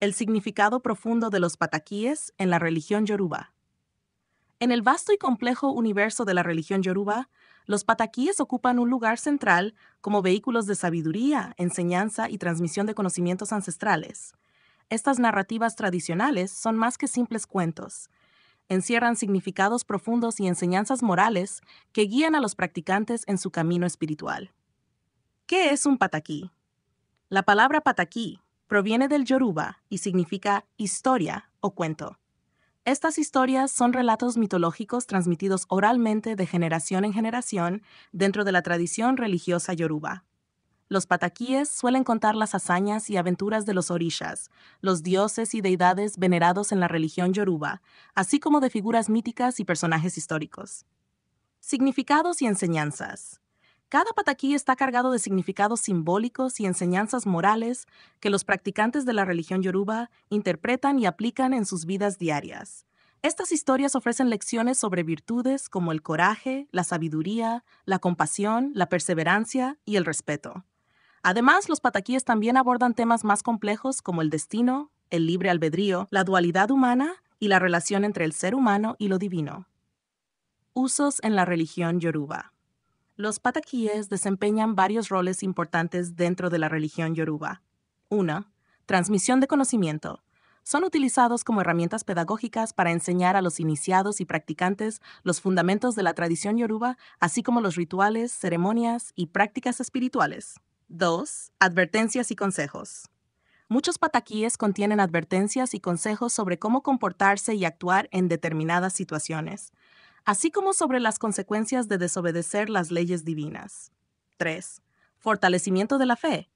El significado profundo de los pataquíes en la religión yoruba. En el vasto y complejo universo de la religión yoruba, los pataquíes ocupan un lugar central como vehículos de sabiduría, enseñanza y transmisión de conocimientos ancestrales. Estas narrativas tradicionales son más que simples cuentos. Encierran significados profundos y enseñanzas morales que guían a los practicantes en su camino espiritual. ¿Qué es un pataquí? La palabra pataquí proviene del yoruba y significa historia o cuento. Estas historias son relatos mitológicos transmitidos oralmente de generación en generación dentro de la tradición religiosa yoruba. Los pataquíes suelen contar las hazañas y aventuras de los orishas, los dioses y deidades venerados en la religión yoruba, así como de figuras míticas y personajes históricos. Significados y enseñanzas. Cada pataquí está cargado de significados simbólicos y enseñanzas morales que los practicantes de la religión yoruba interpretan y aplican en sus vidas diarias. Estas historias ofrecen lecciones sobre virtudes como el coraje, la sabiduría, la compasión, la perseverancia y el respeto. Además, los pataquíes también abordan temas más complejos como el destino, el libre albedrío, la dualidad humana y la relación entre el ser humano y lo divino. Usos en la religión yoruba. Los pataquíes desempeñan varios roles importantes dentro de la religión yoruba. 1. Transmisión de conocimiento. Son utilizados como herramientas pedagógicas para enseñar a los iniciados y practicantes los fundamentos de la tradición yoruba, así como los rituales, ceremonias y prácticas espirituales. 2. Advertencias y consejos. Muchos pataquíes contienen advertencias y consejos sobre cómo comportarse y actuar en determinadas situaciones así como sobre las consecuencias de desobedecer las leyes divinas. 3. Fortalecimiento de la fe.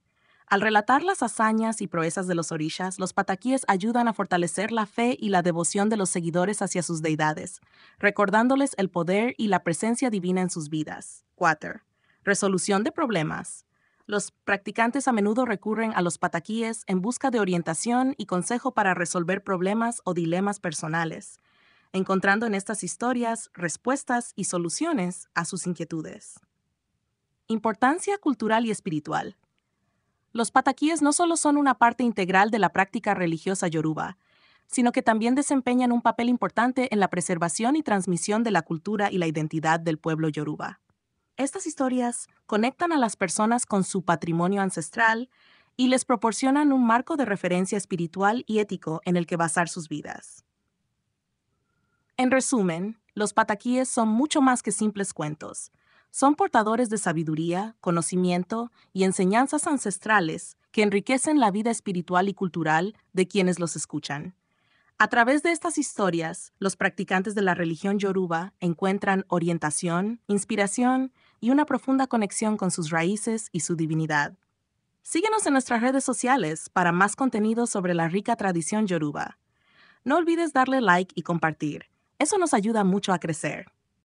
Al relatar las hazañas y proezas de los orishas, los pataquíes ayudan a fortalecer la fe y la devoción de los seguidores hacia sus deidades, recordándoles el poder y la presencia divina en sus vidas. 4. Resolución de problemas. Los practicantes a menudo recurren a los pataquíes en busca de orientación y consejo para resolver problemas o dilemas personales, encontrando en estas historias respuestas y soluciones a sus inquietudes. Importancia cultural y espiritual. Los pataquíes no solo son una parte integral de la práctica religiosa yoruba, sino que también desempeñan un papel importante en la preservación y transmisión de la cultura y la identidad del pueblo yoruba. Estas historias conectan a las personas con su patrimonio ancestral y les proporcionan un marco de referencia espiritual y ético en el que basar sus vidas. En resumen, los pataquíes son mucho más que simples cuentos. Son portadores de sabiduría, conocimiento y enseñanzas ancestrales que enriquecen la vida espiritual y cultural de quienes los escuchan. A través de estas historias, los practicantes de la religión yoruba encuentran orientación, inspiración y una profunda conexión con sus raíces y su divinidad. Síguenos en nuestras redes sociales para más contenido sobre la rica tradición yoruba. No olvides darle like y compartir. Eso nos ayuda mucho a crecer.